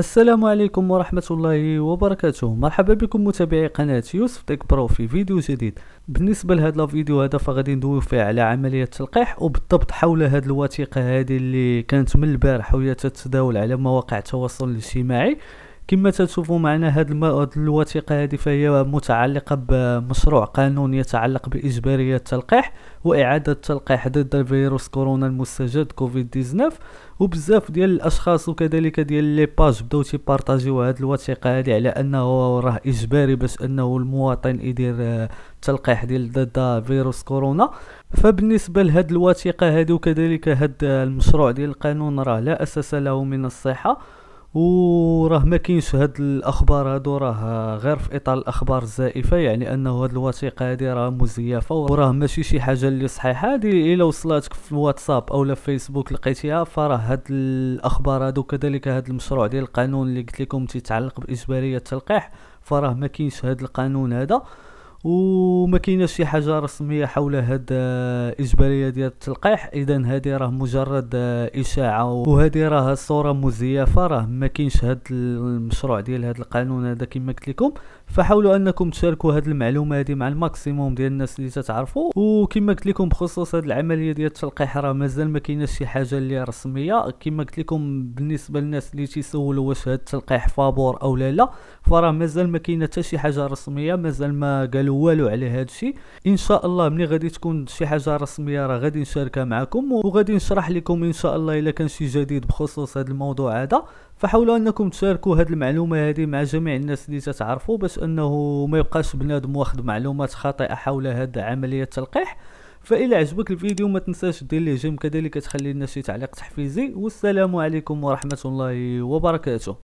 السلام عليكم ورحمة الله وبركاته مرحبا بكم متابعي قناة يوسف تيك برو في فيديو جديد بالنسبة لهذا الفيديو هذا فغادي ندوي فيه على عملية التلقيح وبالضبط حول هذه الوثيقة هذه اللي كانت من البارح وهي تتداول على مواقع التواصل الاجتماعي كما تشوفوا معنا هذه الوثيقه هذه فهي متعلقه بمشروع قانون يتعلق باجباريه التلقيح واعاده التلقيح ضد فيروس كورونا المستجد كوفيد 19 وبزاف ديال الاشخاص وكذلك ديال لي باج بداو تيبارطاجيو هذه الوثيقه هذه على انه راه اجباري باش انه المواطن يدير التلقيح آه، ديال ضد فيروس كورونا فبالنسبه لهاد الوثيقه هذه وكذلك هاد المشروع ديال القانون راه لا اساس له من الصحه وراه ما كاينش هاد الاخبار هادو راه غير في اطار الاخبار الزائفه يعني انه هاد الوثيقه هادي راه مزيفه وراه ماشي شي حاجه اللي صحيحه هادي الا وصلاتك في الواتساب او في فيسبوك لقيتيها فراه هاد الاخبار هادو كذلك هاد المشروع ديال القانون اللي قلت لكم تيتعلق باجباريه التلقيح فراه ما كاينش هاد القانون هذا وما كايناش شي حاجه رسميه حول هاد الاجباريه ديال التلقيح اذا هذه راه مجرد اشاعه وهذه راه صوره مزيفه راه ما كاينش هاد المشروع ديال هاد القانون هذا كما قلت لكم فحاولوا انكم تشاركوا هاد المعلومه هذه مع الماكسيموم ديال الناس اللي تتعرفوا وكما قلت لكم بخصوص هاد العمليه ديال التلقيح راه مازال ما كايناش شي حاجه اللي رسميه كما قلت لكم بالنسبه للناس اللي تيسولوا واش هاد التلقيح فابور او لا لا فراه مازال ما كاينه حتى شي حاجه رسميه مازال ما قالوا والو على هذا الشيء ان شاء الله ملي غادي تكون شي حاجه رسميه راه غادي نشاركها معكم وغادي نشرح لكم ان شاء الله الا كان شي جديد بخصوص هذا الموضوع هذا فحاولوا انكم تشاركوا هذه المعلومه هذه مع جميع الناس اللي تتعرفوا باش انه ما يبقاش بنادم واخد معلومات خاطئه حول هذا عمليه التلقيح فإلى عجبك الفيديو ما تنساش دير ليه جيم كذلك تخلي لنا شي تعليق تحفيزي والسلام عليكم ورحمه الله وبركاته